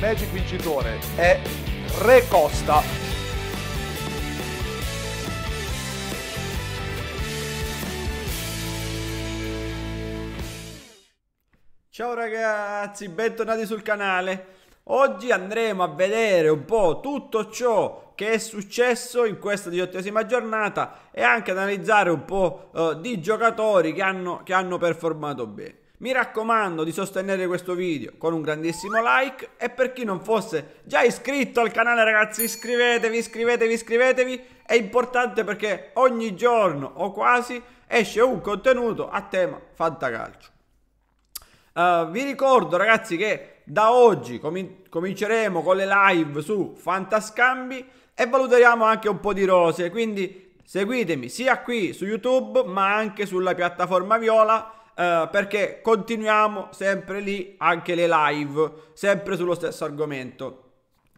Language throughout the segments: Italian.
Magic vincitore è Re Costa. Ciao ragazzi, bentornati sul canale. Oggi andremo a vedere un po' tutto ciò che è successo in questa diciottesima giornata e anche analizzare un po' eh, di giocatori che hanno, che hanno performato bene. Mi raccomando di sostenere questo video con un grandissimo like e per chi non fosse già iscritto al canale ragazzi iscrivetevi, iscrivetevi, iscrivetevi. È importante perché ogni giorno o quasi esce un contenuto a tema fantacalcio. Uh, vi ricordo ragazzi che da oggi comin- cominceremo con le live su Fantascambi e valuteremo anche un po' di rose, quindi seguitemi sia qui su YouTube ma anche sulla piattaforma Viola eh, perché continuiamo sempre lì anche le live, sempre sullo stesso argomento.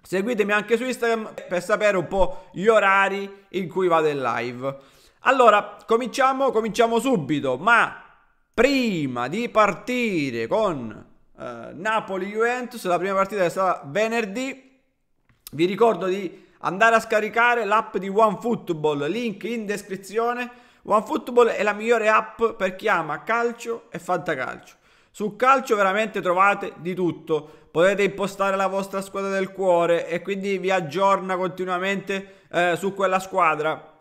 Seguitemi anche su Instagram per sapere un po' gli orari in cui vado in live. Allora, cominciamo, cominciamo subito, ma prima di partire con eh, Napoli-Juventus, la prima partita è stata venerdì, vi ricordo di andare a scaricare l'app di OneFootball, link in descrizione OneFootball è la migliore app per chi ama calcio e fantacalcio. Su calcio veramente trovate di tutto, potete impostare la vostra squadra del cuore e quindi vi aggiorna continuamente eh, su quella squadra.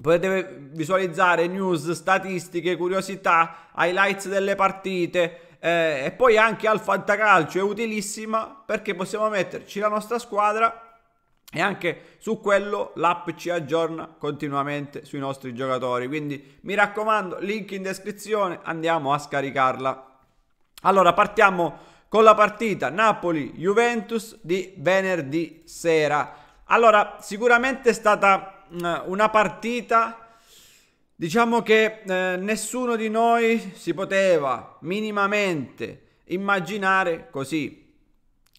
Potete visualizzare news, statistiche, curiosità, highlights delle partite, eh, e poi anche al fantacalcio è utilissima perché possiamo metterci la nostra squadra e anche su quello l'app ci aggiorna continuamente sui nostri giocatori. Quindi mi raccomando, link in descrizione, andiamo a scaricarla. Allora partiamo con la partita Napoli-Juventus di venerdì sera. Allora, sicuramente è stata mh, mm, una partita, diciamo che eh, nessuno di noi si poteva minimamente immaginare così.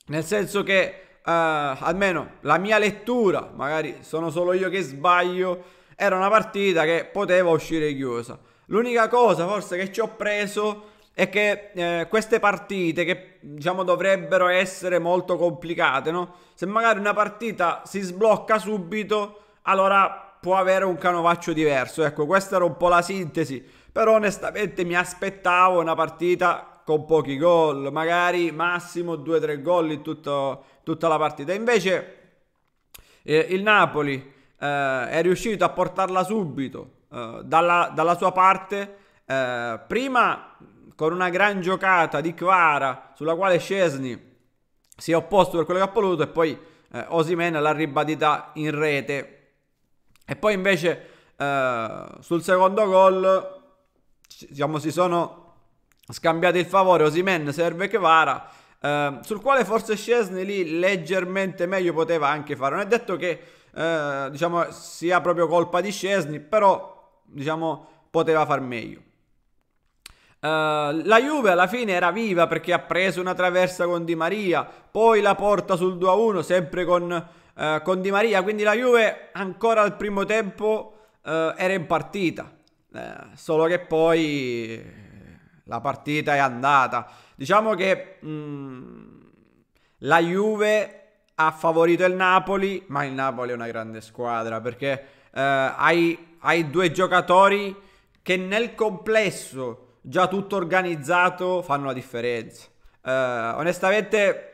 Nel senso che eh, almeno la mia lettura, magari sono solo io che sbaglio, era una partita che poteva uscire chiusa. L'unica cosa forse che ci ho preso è che eh, queste partite che diciamo dovrebbero essere molto complicate, no? Se magari una partita si sblocca subito, allora può avere un canovaccio diverso. Ecco, questa era un po' la sintesi, però onestamente mi aspettavo una partita con pochi gol, magari massimo 2-3 gol in tutta, tutta la partita. Invece eh, il Napoli eh, è riuscito a portarla subito eh, dalla, dalla, sua parte, eh, prima con una gran giocata di Kvara sulla quale Scesni si è opposto per quello che ha voluto e poi eh, Osimen l'ha ribadita in rete. E poi invece eh, sul secondo gol diciamo, si sono Scambiate il favore, Osimen serve Kvara Eh, sul quale forse Scesni lì leggermente meglio poteva anche fare. Non è detto che eh, diciamo, sia proprio colpa di Scesni, però diciamo, poteva far meglio. Uh, la Juve alla fine era viva perché ha preso una traversa con Di Maria, poi la porta sul 2-1 sempre con, uh, con Di Maria, quindi la Juve ancora al primo tempo uh, era in partita, solo che poi la partita è andata. Diciamo che mh, mm, la Juve ha favorito il Napoli, ma il Napoli è una grande squadra perché eh, hai, hai due giocatori che nel complesso, già tutto organizzato, fanno la differenza. Eh, onestamente,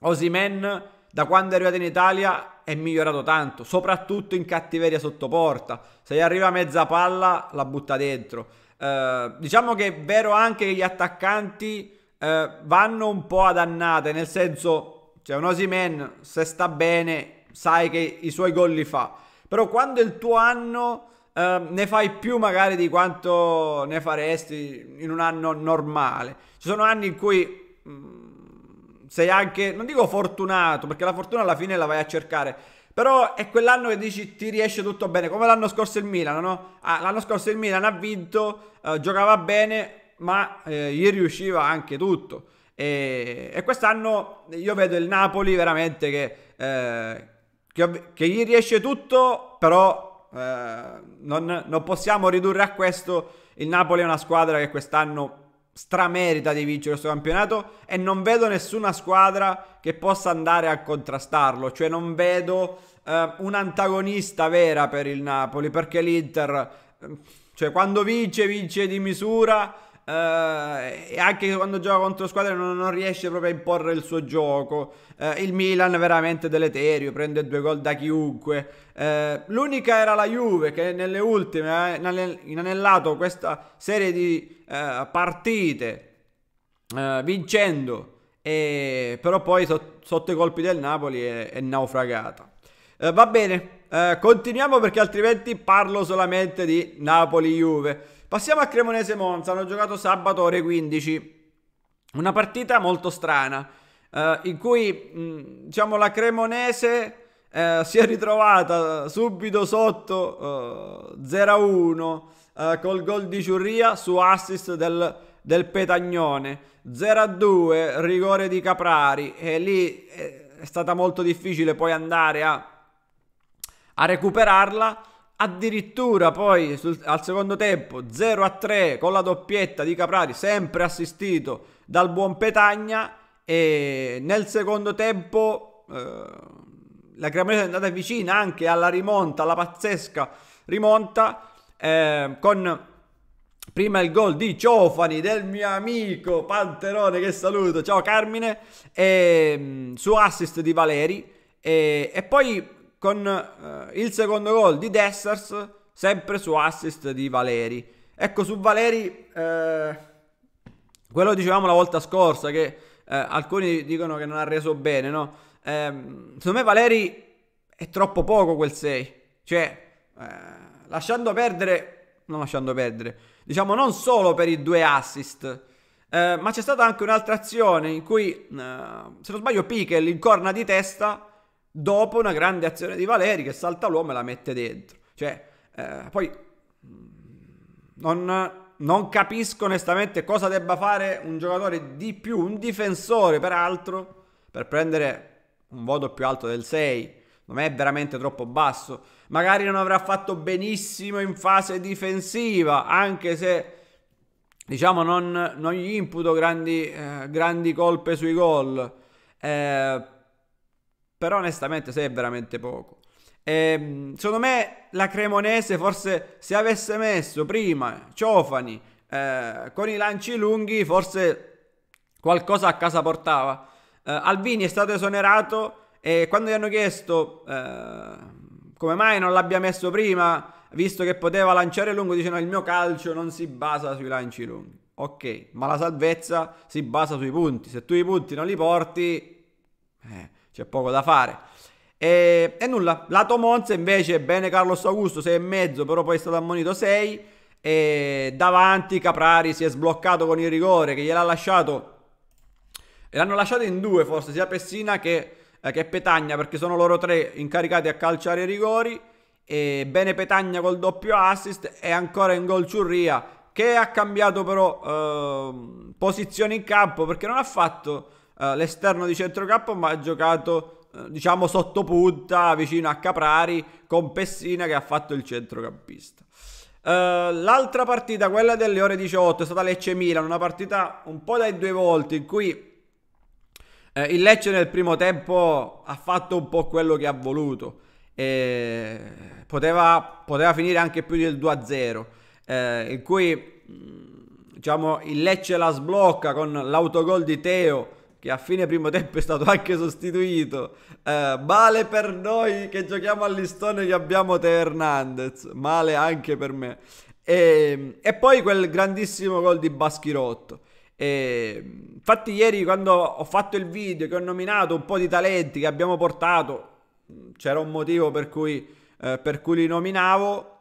Osimen, da quando è arrivato in Italia, è migliorato tanto, soprattutto in cattiveria sotto porta. Se gli arriva mezza palla, la butta dentro. Eh, diciamo che è vero anche che gli attaccanti eh, vanno un po' ad annate, nel senso, c'è cioè un Osimen, se sta bene, sai che i suoi gol li fa. Però quando è il tuo anno... Uh, ne fai più magari di quanto ne faresti in un anno normale. Ci sono anni in cui mh, mm, sei anche, non dico fortunato, perché la fortuna alla fine la vai a cercare, però è quell'anno che dici ti riesce tutto bene, come l'anno scorso il Milan, no? Ah, l'anno scorso il Milan ha vinto, eh, giocava bene, ma eh, gli riusciva anche tutto. E, e, quest'anno io vedo il Napoli veramente che, eh, che, che gli riesce tutto, però eh, non, non possiamo ridurre a questo. Il Napoli è una squadra che quest'anno stramerita di vincere questo campionato e non vedo nessuna squadra che possa andare a contrastarlo, cioè non vedo eh, un antagonista vera per il Napoli perché l'Inter, eh, cioè quando vince vince di misura eh, e anche quando gioca contro squadre non, non, riesce proprio a imporre il suo gioco. Eh, il Milan è veramente deleterio, prende due gol da chiunque. Eh, l'unica era la Juve che nelle ultime ha inanellato questa serie di partite vincendo e, però poi so, sotto i colpi del Napoli è, è naufragata. Eh, va bene, eh, continuiamo perché altrimenti parlo solamente di Napoli-Juve. Passiamo a Cremonese Monza, hanno giocato sabato ore 15. Una partita molto strana, eh, in cui mh, mm, diciamo, la Cremonese eh, si è ritrovata subito sotto eh, 0-1 eh, col gol di Ciurria su assist del, del Petagnone, 0-2 rigore di Caprari e lì eh, è stata molto difficile poi andare a, a recuperarla Addirittura poi sul, al secondo tempo 0 a 3 con la doppietta di Caprari, sempre assistito dal buon Petagna. E nel secondo tempo eh, la Cremonese è andata vicina anche alla rimonta, alla pazzesca rimonta. Eh, con prima il gol di Ciofani del mio amico Panterone che saluto ciao Carmine e, mm, su assist di Valeri e, e poi con eh, il secondo gol di Dessers, sempre su assist di Valeri. Ecco, su Valeri, eh, quello dicevamo la volta scorsa, che eh, alcuni dicono che non ha reso bene, no? Ehm, secondo me Valeri è troppo poco quel 6. Cioè, eh, lasciando perdere, non lasciando perdere, diciamo non solo per i due assist, eh, ma c'è stata anche un'altra azione in cui, eh, se non sbaglio, Piquel in corna di testa dopo una grande azione di Valeri che salta l'uomo e la mette dentro. Cioè, eh, poi mm, non, non, capisco onestamente cosa debba fare un giocatore di più, un difensore peraltro, per prendere un voto più alto del 6. Non è veramente troppo basso. Magari non avrà fatto benissimo in fase difensiva, anche se diciamo non, non gli imputo grandi, eh, grandi colpe sui gol. Eh, però onestamente sei veramente poco. E, ehm, secondo me la Cremonese forse se avesse messo prima Ciofani eh, con i lanci lunghi forse qualcosa a casa portava. Eh, Alvini è stato esonerato e quando gli hanno chiesto eh, come mai non l'abbia messo prima, visto che poteva lanciare lungo, dice il mio calcio non si basa sui lanci lunghi. Ok, ma la salvezza si basa sui punti. Se tu i punti non li porti, c'è poco da fare. E, e nulla, lato Monza invece, bene Carlos Augusto, 6,5, però poi è stato ammonito 6. E davanti Caprari si è sbloccato con il rigore che gliel'ha lasciato. L'hanno lasciato in due forse, sia Pessina che, eh, che Petagna, perché sono loro tre incaricati a calciare i rigori. E bene Petagna col doppio assist e ancora in gol Ciurria che ha cambiato però eh, posizione in campo perché non ha fatto eh, l'esterno di centrocampo, ma ha giocato eh, diciamo sottopunta vicino a Caprari con Pessina che ha fatto il centrocampista. Uh, l'altra partita, quella delle ore 18, è stata Lecce Milan, una partita un po' dai due volti in cui uh, il Lecce nel primo tempo ha fatto un po' quello che ha voluto. E poteva, poteva finire anche più del 2-0, uh, in cui mm, diciamo, il Lecce la sblocca con l'autogol di Teo che a fine primo tempo è stato anche sostituito. Eh, male per noi che giochiamo all'istone che abbiamo Te Hernandez, male anche per me. E, e poi quel grandissimo gol di Baschirotto. E, infatti ieri quando ho fatto il video che ho nominato un po' di talenti che abbiamo portato, c'era un motivo per cui, eh, per cui li nominavo.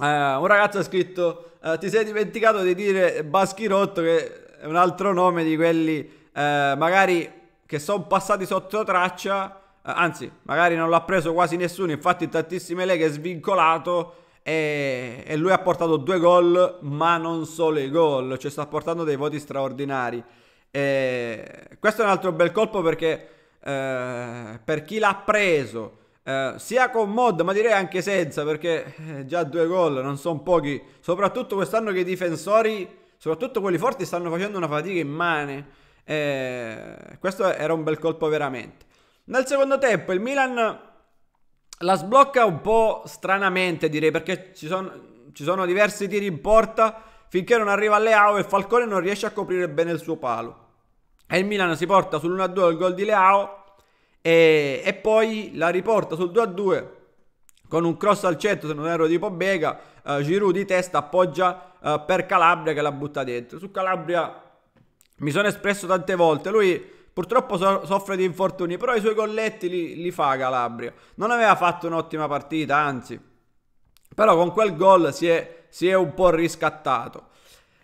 Eh, un ragazzo ha scritto: eh, Ti sei dimenticato di dire Baschirotto, che è un altro nome di quelli eh, magari che sono passati sotto traccia, eh, anzi magari non l'ha preso quasi nessuno, infatti tantissime leghe è svincolato e, e lui ha portato due gol, ma non solo i gol, cioè sta portando dei voti straordinari. E questo è un altro bel colpo perché eh, per chi l'ha preso, eh, sia con mod ma direi anche senza perché eh, già due gol non sono pochi, soprattutto quest'anno che i difensori, soprattutto quelli forti, stanno facendo una fatica immane. Eh, questo era un bel colpo veramente. Nel secondo tempo il Milan la sblocca un po' stranamente direi perché ci sono, ci sono diversi tiri in porta finché non arriva Leao e Falcone non riesce a coprire bene il suo palo. E il Milan si porta sull'1-2 il gol di Leao e, e, poi la riporta sul 2-2 con un cross al centro, se non erro, di Pobega. Eh, Giroud di testa appoggia eh, per Calabria che la butta dentro. Su Calabria mi sono espresso tante volte, lui purtroppo so- soffre di infortuni, però i suoi colletti li, li fa Calabria. Non aveva fatto un'ottima partita, anzi, però con quel gol si è, si è un po' riscattato.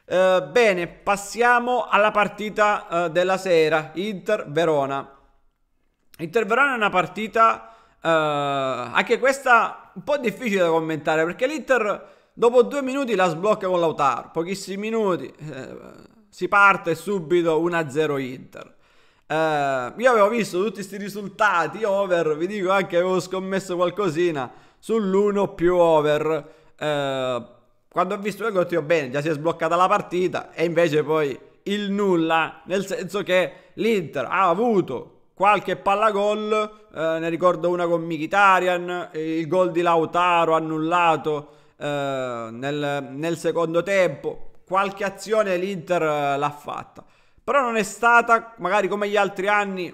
Eh, bene, passiamo alla partita eh, della sera, Inter-Verona. Inter-Verona è una partita... Uh, anche questa un po' difficile da commentare perché l'Inter dopo due minuti la sblocca con Lautaro, pochissimi minuti. Eh, si parte subito 1-0 Inter. Eh, io avevo visto tutti questi risultati over, vi dico anche avevo scommesso qualcosina sull'1 più over. Eh, quando ho visto le cose ho bene, già si è sbloccata la partita e invece poi il nulla, nel senso che l'Inter ha avuto qualche palla gol, eh, ne ricordo una con Mkhitaryan, il gol di Lautaro annullato eh, nel, nel secondo tempo, qualche azione l'Inter eh, l'ha fatta. Però non è stata, magari come gli altri anni,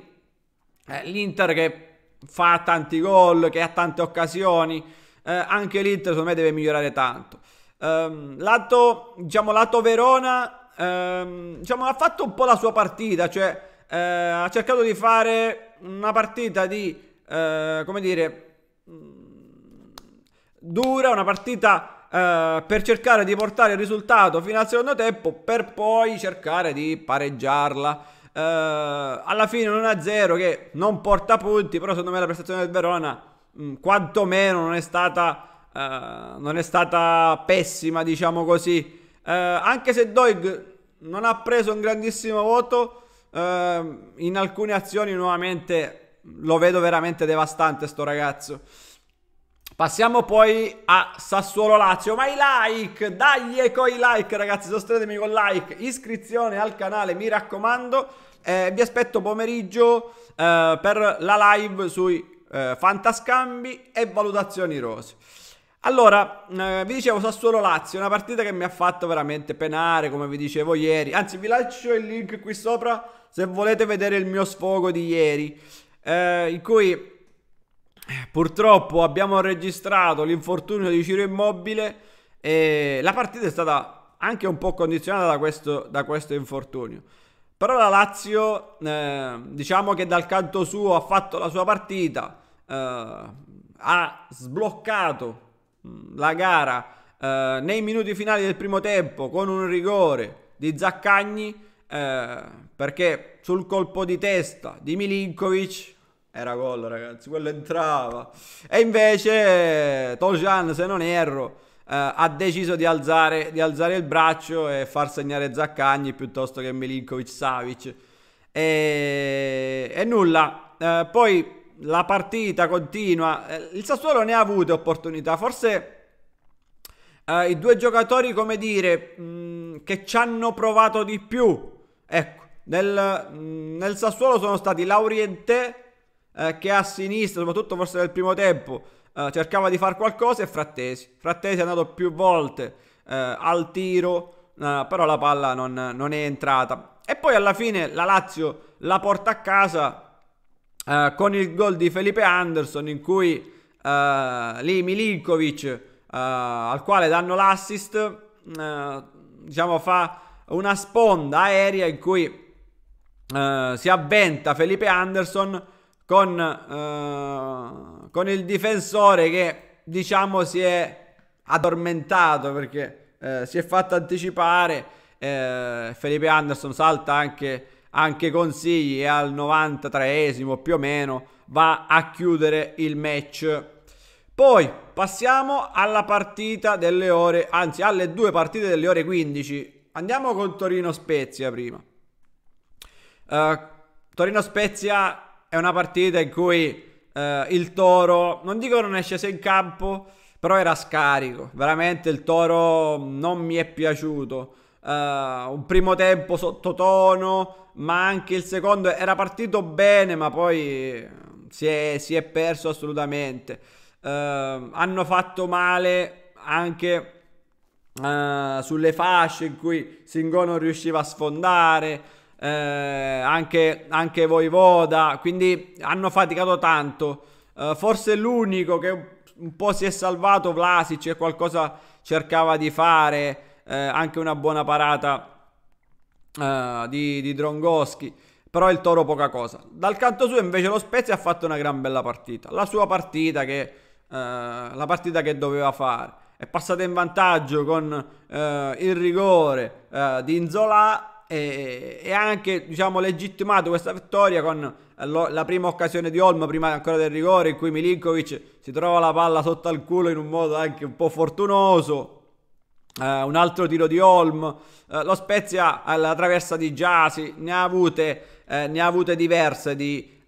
eh, l'Inter che fa tanti gol, che ha tante occasioni. Eh, anche l'Inter secondo me deve migliorare tanto. Um, lato, diciamo, lato Verona, um, diciamo, ha fatto un po' la sua partita, cioè eh, ha cercato di fare una partita di, eh, come dire, mm, dura, una partita eh, per cercare di portare il risultato fino al secondo tempo per poi cercare di pareggiarla. Eh, alla fine 1-0 che non porta punti, però secondo me la prestazione del Verona mh, mm, quantomeno non è stata... Uh, non è stata pessima, diciamo così. Uh, anche se Doig non ha preso un grandissimo voto, uh, in alcune azioni nuovamente lo vedo veramente devastante sto ragazzo. Passiamo poi a Sassuolo Lazio, ma i like, dagli e coi like ragazzi, sostenetemi con like, iscrizione al canale, mi raccomando, eh, vi aspetto pomeriggio eh, per la live sui eh, fantascambi e valutazioni rose. Allora, eh, vi dicevo Sassuolo Lazio, una partita che mi ha fatto veramente penare, come vi dicevo ieri, anzi vi lascio il link qui sopra se volete vedere il mio sfogo di ieri, eh, in cui Purtroppo abbiamo registrato l'infortunio di Ciro Immobile e la partita è stata anche un po' condizionata da questo, da questo infortunio. Però la Lazio, eh, diciamo che dal canto suo ha fatto la sua partita, eh, ha sbloccato mm, la gara eh, nei minuti finali del primo tempo con un rigore di Zaccagni eh, perché sul colpo di testa di Milinkovic era gol, ragazzi. Quello entrava. E invece Toljan, se non erro, eh, ha deciso di alzare, di alzare, il braccio e far segnare Zaccagni piuttosto che Milinkovic Savic. E, e nulla. Eh, poi la partita continua. Eh, il Sassuolo ne ha avute opportunità. Forse eh, i due giocatori, come dire, mh, mm, che ci hanno provato di più. Ecco, nel, mh, mm, nel Sassuolo sono stati Lauriente eh, che a sinistra, soprattutto forse nel primo tempo, eh, cercava di fare qualcosa e Frattesi. Frattesi è andato più volte eh, al tiro, eh, però la palla non, non, è entrata. E poi alla fine la Lazio la porta a casa eh, con il gol di Felipe Anderson in cui lì Milinkovic, al quale danno l'assist, diciamo fa una sponda aerea in cui si avventa Felipe Anderson con, uh, con il difensore che diciamo si è addormentato perché eh, si è fatto anticipare. Eh, Felipe Anderson salta anche, anche consigli e al 93esimo più o meno va a chiudere il match. Poi passiamo alla partita delle ore, anzi alle due partite delle ore 15. Andiamo con Torino Spezia prima. Uh, eh, Torino Spezia è una partita in cui eh, il Toro, non dico non è sceso in campo, però era scarico. Veramente il Toro non mi è piaciuto. Uh, un primo tempo sottotono, ma anche il secondo era partito bene, ma poi eh, si è, si è perso assolutamente. Uh, hanno fatto male anche uh, sulle fasce in cui Singo non riusciva a sfondare eh, anche, anche Voivoda, quindi hanno faticato tanto. Eh, forse l'unico che un po' si è salvato Vlasic e qualcosa cercava di fare, eh, anche una buona parata eh, di, di Drongoschi però il Toro poca cosa. Dal canto suo invece lo Spezia ha fatto una gran bella partita, la sua partita che, eh, la partita che doveva fare. È passata in vantaggio con eh, il rigore eh, di Inzola e, e anche diciamo, legittimato questa vittoria con eh, la prima occasione di Olmo, prima ancora del rigore, in cui Milinkovic si trova la palla sotto al culo in un modo anche un po' fortunoso. Uh, un altro tiro di Olm, uh, eh, lo Spezia alla traversa di Giasi, ne ha avute, uh, ne ha avute diverse di,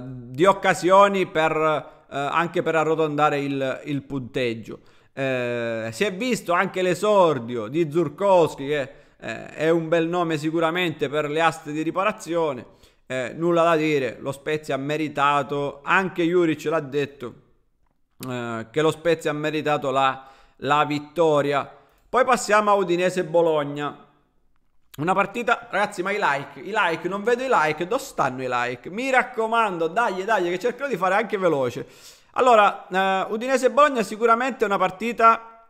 di occasioni per, anche per arrotondare il, il punteggio. si è visto anche l'esordio di Zurkowski che eh, è un bel nome sicuramente per le aste di riparazione, eh, nulla da dire, lo Spezia ha meritato, anche Juric l'ha detto, eh, che lo Spezia ha meritato la, la vittoria. Poi passiamo a Udinese-Bologna. Una partita, ragazzi, ma i like, i like, non vedo i like, dove stanno i like? Mi raccomando, dai, dai, che cercherò di fare anche veloce. Allora, eh, Udinese-Bologna sicuramente è una partita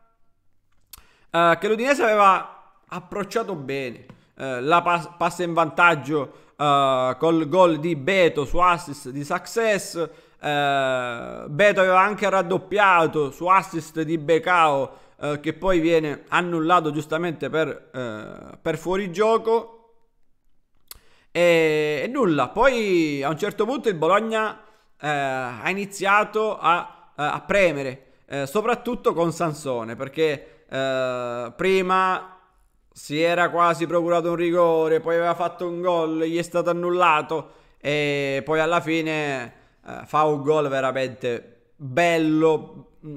eh, che l'Udinese aveva approcciato bene, eh, la pas- passa in vantaggio eh, col gol di Beto su assist di Success, eh, Beto aveva anche raddoppiato su assist di Becao eh, che poi viene annullato giustamente per, eh, per fuorigioco e, e, nulla, poi a un certo punto il Bologna eh, ha iniziato a, a premere, soprattutto con Sansone perché prima si era quasi procurato un rigore, poi aveva fatto un gol, gli è stato annullato e poi alla fine eh, fa un gol veramente bello, mm,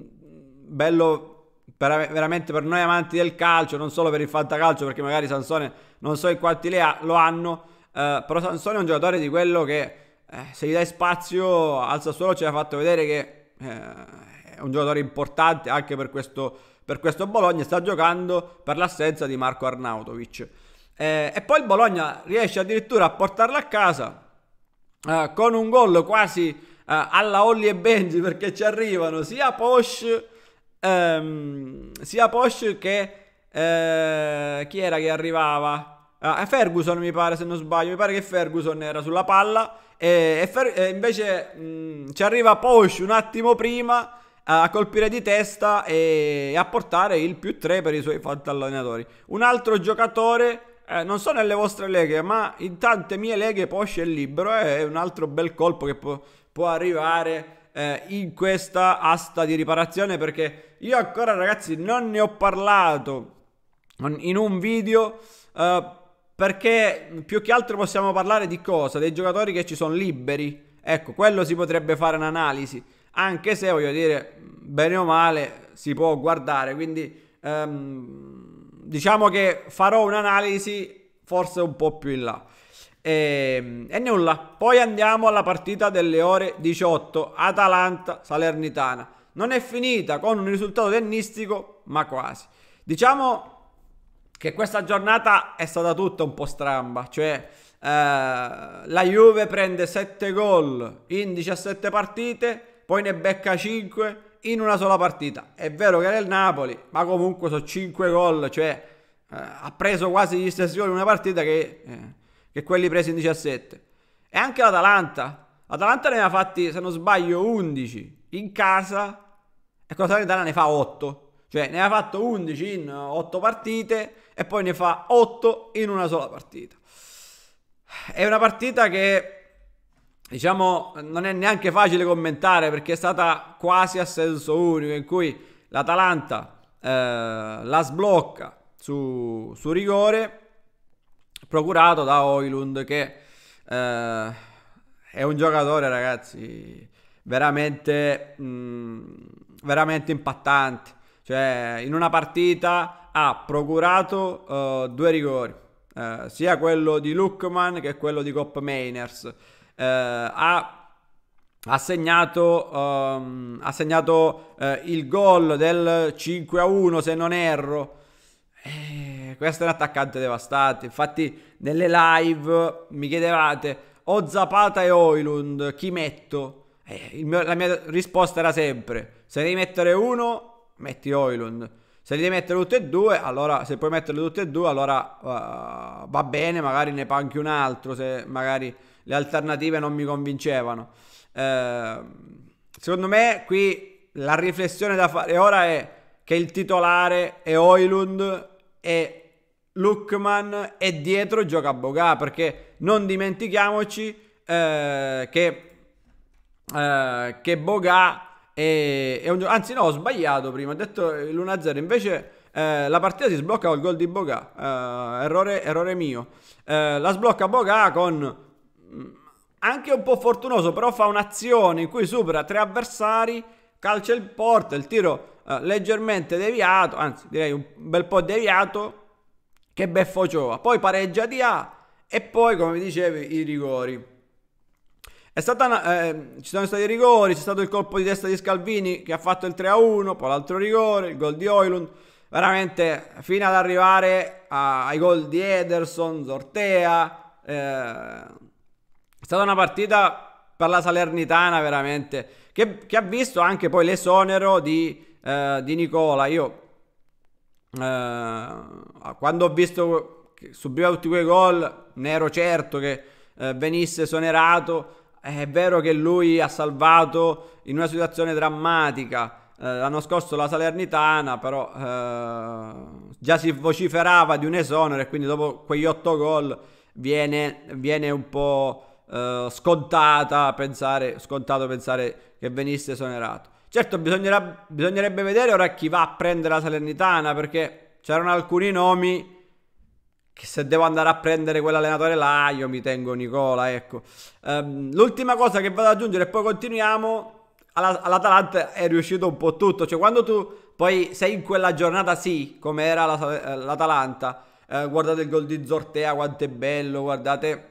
bello per, veramente per noi amanti del calcio, non solo per il fantacalcio perché magari Sansone non so in quanti ha, lo hanno, eh, però Sansone è un giocatore di quello che eh, se gli dai spazio al Sassuolo ci ha fatto vedere che eh, è un giocatore importante anche per questo per questo Bologna sta giocando per l'assenza di Marco Arnautovic. Eh, e poi il Bologna riesce addirittura a portarla a casa eh, con un gol quasi eh, alla Olli e Benji perché ci arrivano sia Posh, ehm, sia Posh che eh, chi era che arrivava? Ah, Ferguson mi pare se non sbaglio, mi pare che Ferguson era sulla palla e, e Fer- invece mh, mm, ci arriva Posh un attimo prima a colpire di testa e a portare il più 3 per i suoi fantallonatori. Un altro giocatore eh, non so nelle vostre leghe, ma in tante mie leghe Porsche è libero e eh, è un altro bel colpo che può, può arrivare eh, in questa asta di riparazione perché io ancora ragazzi non ne ho parlato in un video eh, perché più che altro possiamo parlare di cosa? Dei giocatori che ci sono liberi. Ecco, quello si potrebbe fare un'analisi anche se voglio dire, bene o male, si può guardare, quindi ehm, diciamo che farò un'analisi forse un po' più in là. E, ehm, e, nulla, poi andiamo alla partita delle ore 18, Atalanta-Salernitana. Non è finita con un risultato tennistico, ma quasi. Diciamo che questa giornata è stata tutta un po' stramba, cioè eh, la Juve prende 7 gol in 17 partite, poi ne becca 5 in una sola partita. È vero che era il Napoli, ma comunque sono 5 gol, cioè eh, ha preso quasi gli stessi gol in una partita che, eh, che quelli presi in 17. E anche l'Atalanta. L'Atalanta ne ha fatti, se non sbaglio, 11 in casa e cosa la Salernitana ne fa 8. Cioè ne ha fatto 11 in 8 partite e poi ne fa 8 in una sola partita. È una partita che diciamo, non è neanche facile commentare perché è stata quasi a senso unico in cui l'Atalanta eh, la sblocca su, su, rigore procurato da Oilund che eh, è un giocatore ragazzi veramente, mh, mm, veramente impattante cioè in una partita ha procurato eh, due rigori eh, sia quello di Lukman che quello di Cop Mainers eh, ha ehm, ha segnato, um, ha segnato uh, il gol del 5 a 1 se non erro. Eh, questo è un attaccante devastante Infatti nelle live mi chiedevate o Zapata e Oilund chi metto? Eh, mio, la mia risposta era sempre se devi mettere uno metti Oilund. Se devi mettere tutte e due, allora se puoi metterle tutte e due, allora uh, va bene, magari ne panchi un altro se magari le alternative non mi convincevano. Eh, secondo me qui la riflessione da fare ora è che il titolare è Oilund e Lukman e dietro gioca Boga perché non dimentichiamoci eh, che, eh, che Boga è, è un anzi no ho sbagliato prima ho detto l'1-0 invece eh, la partita si sblocca col gol di Boga eh, errore, errore mio eh, la sblocca Boga con Mm, anche un po' fortunoso, però fa un'azione in cui supera tre avversari, calcia il porto, il tiro eh, leggermente deviato, anzi direi un bel po' deviato, che beffo Ciova. Poi pareggia di A e poi, come dicevi, i rigori. Una, eh, ci sono stati i rigori, c'è stato il colpo di testa di Scalvini che ha fatto il 3-1, poi l'altro rigore, il gol di Oilund. Veramente fino ad arrivare a, ai gol di Ederson, Zortea, eh, stata una partita per la Salernitana veramente, che, che ha visto anche poi l'esonero di, eh, di Nicola. Io eh, quando ho visto che subiva tutti quei gol, ne ero certo che eh, venisse esonerato. È vero che lui ha salvato in una situazione drammatica eh, l'anno scorso la Salernitana, però eh, già si vociferava di un esonero e quindi dopo quegli otto gol viene, viene un po' eh, scontata pensare, scontato pensare che venisse esonerato. Certo, bisognerebbe vedere ora chi va a prendere la Salernitana, perché c'erano alcuni nomi che se devo andare a prendere quell'allenatore là, io mi tengo Nicola, ecco. Um, l'ultima cosa che vado ad aggiungere e poi continuiamo, alla, all'Atalanta è riuscito un po' tutto, cioè quando tu poi sei in quella giornata sì, come era la, l'Atalanta, eh, guardate il gol di Zortea, quanto è bello, guardate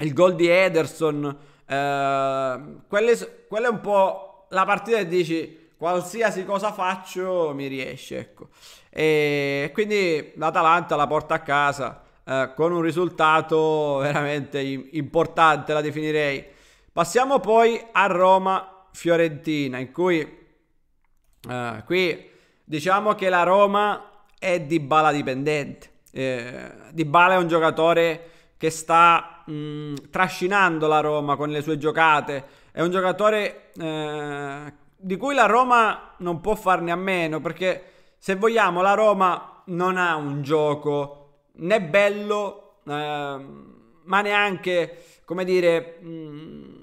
il gol di Ederson, eh, quelle, quella è un po' la partita che dici qualsiasi cosa faccio mi riesce, ecco. E quindi l'Atalanta la porta a casa eh, con un risultato veramente importante, la definirei. Passiamo poi a Roma-Fiorentina, in cui eh, qui diciamo che la Roma è di bala dipendente. Eh, di bala è un giocatore che sta mh, mm, trascinando la Roma con le sue giocate. È un giocatore eh, di cui la Roma non può farne a meno perché se vogliamo la Roma non ha un gioco né bello eh, ma neanche come dire mh, mm,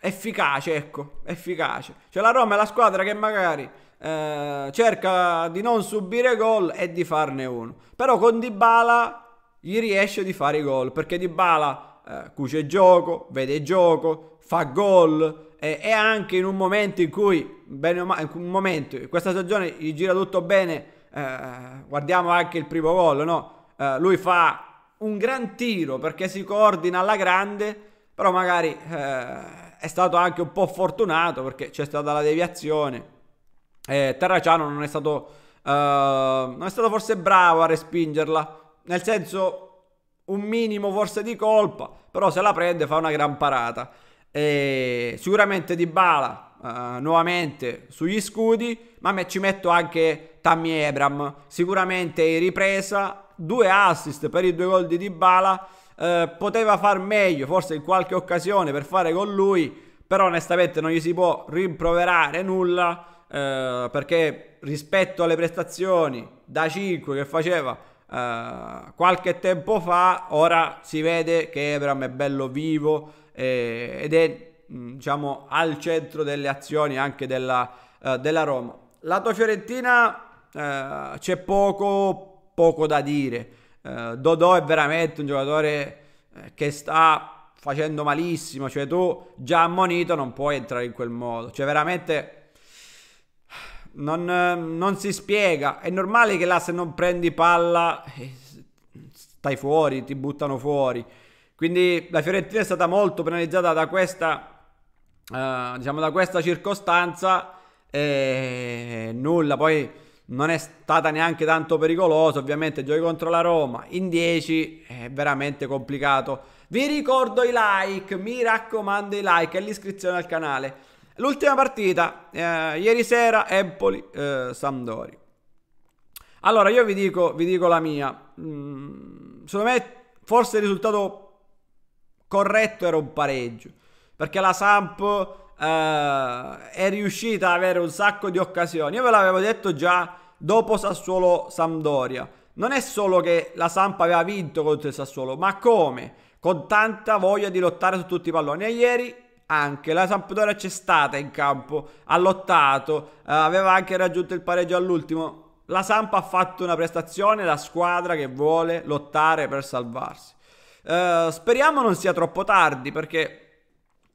efficace ecco efficace cioè la Roma è la squadra che magari eh, cerca di non subire gol e di farne uno però con Dybala gli riesce di fare i gol perché Di Bala eh, cuce gioco, vede gioco, fa gol e, e, anche in un momento in cui, bene o male, un momento, in questa stagione gli gira tutto bene, eh, guardiamo anche il primo gol, no? Eh, lui fa un gran tiro perché si coordina alla grande, però magari eh, è stato anche un po' fortunato perché c'è stata la deviazione. Eh, Terraciano non è stato... Eh, non è stato forse bravo a respingerla nel senso, un minimo forse di colpa, però se la prende fa una gran parata. E sicuramente Di Bala uh, nuovamente sugli scudi, ma me ci metto anche Tammy Ebram. Sicuramente in ripresa, due assist per i due gol di Di Bala. Uh, poteva far meglio, forse in qualche occasione per fare con lui, però onestamente non gli si può rimproverare nulla uh, perché rispetto alle prestazioni da 5 che faceva Uh, qualche tempo fa, ora si vede che Ebram è bello vivo eh, ed è mm, diciamo al centro delle azioni anche della, uh, della Roma. Lato Fiorentina uh, c'è poco, poco da dire. Dodò è veramente un giocatore che sta facendo malissimo, cioè tu già ammonito non puoi entrare in quel modo, cioè veramente non, ehm, non, si spiega. È normale che là se non prendi palla eh, stai fuori, ti buttano fuori. Quindi la Fiorentina è stata molto penalizzata da questa, eh, diciamo da questa circostanza e nulla, poi non è stata neanche tanto pericolosa, ovviamente giochi contro la Roma in 10 è veramente complicato. Vi ricordo i like, mi raccomando i like e l'iscrizione al canale. L'ultima partita, eh, ieri sera, Empoli-Sampdoria. Eh, allora, io vi dico, vi dico la mia. Mm, secondo me, forse il risultato corretto era un pareggio. Perché la Samp eh, è riuscita ad avere un sacco di occasioni. Io ve l'avevo detto già dopo Sassuolo-Sampdoria. Non è solo che la Samp aveva vinto contro il Sassuolo, ma come? Con tanta voglia di lottare su tutti i palloni. E ieri anche la Sampdoria c'è stata in campo, ha lottato, eh, aveva anche raggiunto il pareggio all'ultimo. La Sampa ha fatto una prestazione da squadra che vuole lottare per salvarsi. Eh, speriamo non sia troppo tardi perché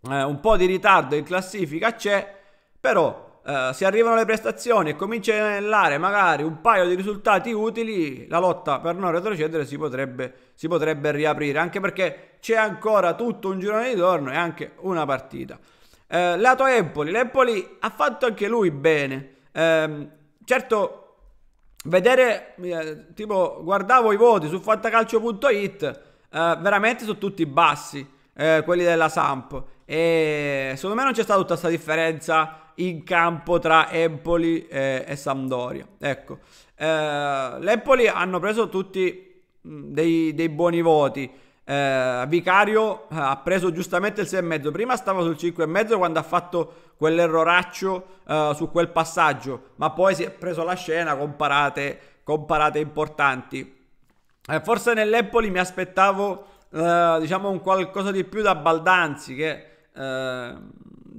eh, un po' di ritardo in classifica c'è, però eh, se arrivano le prestazioni e comincia a inanellare magari un paio di risultati utili, la lotta per non retrocedere si potrebbe, si potrebbe riaprire, anche perché c'è ancora tutto un girone di torno e anche una partita. Eh, lato Empoli, l'Empoli ha fatto anche lui bene. Eh, certo, vedere, eh, tipo, guardavo i voti su fattacalcio.it, eh, veramente sono tutti bassi, eh, quelli della Samp. E secondo me non c'è stata tutta questa differenza in campo tra Empoli e, e Sampdoria. Ecco, eh, l'Empoli hanno preso tutti dei, dei buoni voti. Eh, Vicario eh, ha preso giustamente il 6,5. Prima stava sul 5,5 quando ha fatto quell'erroraccio eh, su quel passaggio, ma poi si è preso la scena con parate, con parate importanti. Eh, forse nell'Empoli mi aspettavo eh, diciamo un qualcosa di più da Baldanzi che eh,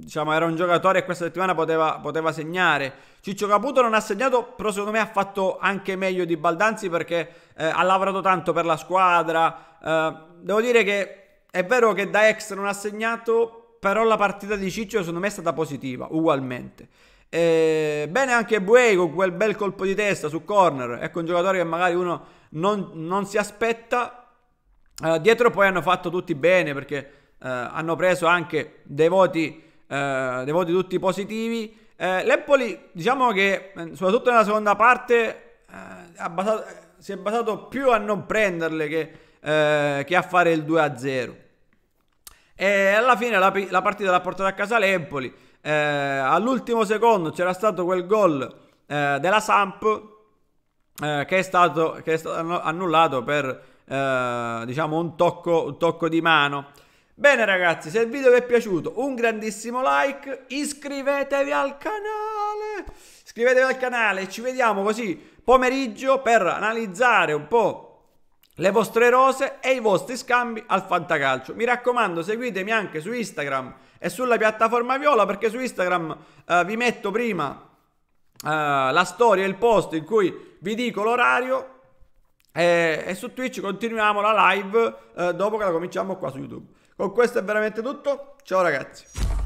diciamo, era un giocatore e questa settimana poteva, poteva, segnare. Ciccio Caputo non ha segnato, però secondo me ha fatto anche meglio di Baldanzi perché eh, ha lavorato tanto per la squadra. Eh, devo dire che è vero che da ex non ha segnato, però la partita di Ciccio secondo me è stata positiva, ugualmente. E eh, bene anche Buey con quel bel colpo di testa su corner, ecco un giocatore che magari uno non, non si aspetta. Eh, dietro poi hanno fatto tutti bene perché eh, hanno preso anche dei voti eh, dei voti tutti positivi. Eh, L'Empoli, diciamo che eh, soprattutto nella seconda parte, eh, basato, si è basato più a non prenderle che, eh, che a fare il 2-0. E alla fine la, la, partita l'ha portata a casa l'Empoli. Eh, all'ultimo secondo c'era stato quel gol della Samp che è, stato, che, è stato, annullato per diciamo un tocco, un tocco di mano. Bene ragazzi, se il video vi è piaciuto un grandissimo like, iscrivetevi al canale, iscrivetevi al canale, ci vediamo così pomeriggio per analizzare un po' le vostre rose e i vostri scambi al fantacalcio. Mi raccomando, seguitemi anche su Instagram e sulla piattaforma Viola perché su Instagram eh, vi metto prima eh, la storia e il post in cui vi dico l'orario e, eh, e, su Twitch continuiamo la live eh, dopo che la cominciamo qua su YouTube. Con questo è veramente tutto, ciao ragazzi!